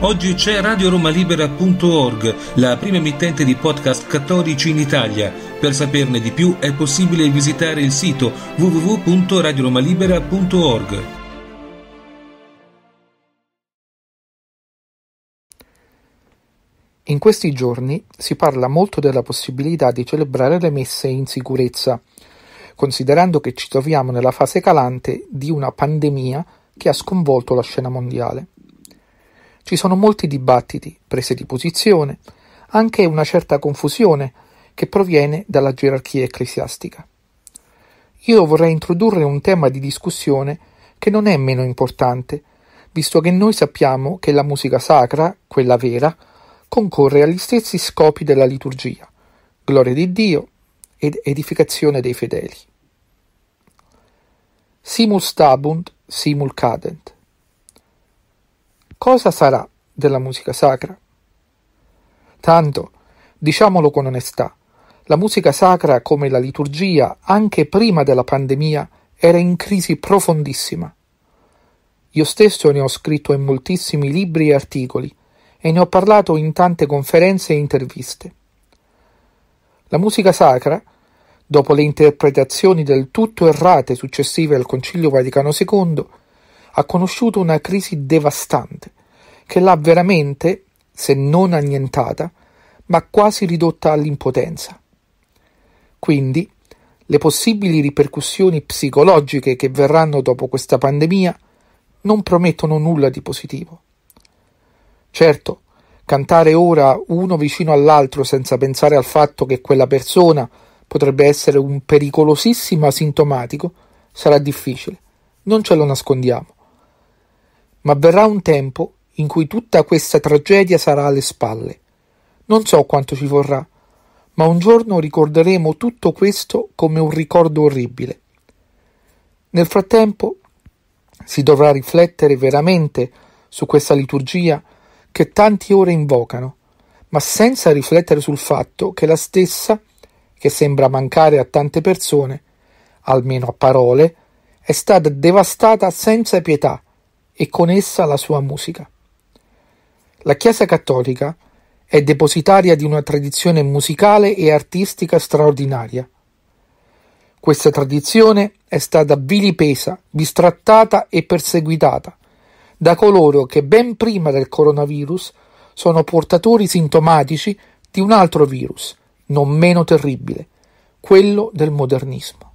Oggi c'è radioromalibera.org, la prima emittente di podcast cattolici in Italia. Per saperne di più è possibile visitare il sito www.radioromalibera.org. In questi giorni si parla molto della possibilità di celebrare le messe in sicurezza, considerando che ci troviamo nella fase calante di una pandemia che ha sconvolto la scena mondiale. Ci sono molti dibattiti, prese di posizione, anche una certa confusione che proviene dalla gerarchia ecclesiastica. Io vorrei introdurre un tema di discussione che non è meno importante, visto che noi sappiamo che la musica sacra, quella vera, concorre agli stessi scopi della liturgia, gloria di Dio ed edificazione dei fedeli. Simul stabunt, simul cadent cosa sarà della musica sacra? Tanto, diciamolo con onestà, la musica sacra come la liturgia, anche prima della pandemia, era in crisi profondissima. Io stesso ne ho scritto in moltissimi libri e articoli e ne ho parlato in tante conferenze e interviste. La musica sacra, dopo le interpretazioni del tutto errate successive al Concilio Vaticano II, ha conosciuto una crisi devastante che l'ha veramente, se non annientata, ma quasi ridotta all'impotenza. Quindi, le possibili ripercussioni psicologiche che verranno dopo questa pandemia non promettono nulla di positivo. Certo, cantare ora uno vicino all'altro senza pensare al fatto che quella persona potrebbe essere un pericolosissimo asintomatico sarà difficile, non ce lo nascondiamo ma verrà un tempo in cui tutta questa tragedia sarà alle spalle. Non so quanto ci vorrà, ma un giorno ricorderemo tutto questo come un ricordo orribile. Nel frattempo si dovrà riflettere veramente su questa liturgia che tanti ore invocano, ma senza riflettere sul fatto che la stessa, che sembra mancare a tante persone, almeno a parole, è stata devastata senza pietà e con essa la sua musica. La Chiesa cattolica è depositaria di una tradizione musicale e artistica straordinaria. Questa tradizione è stata vilipesa, bistrattata e perseguitata da coloro che ben prima del coronavirus sono portatori sintomatici di un altro virus, non meno terribile, quello del modernismo.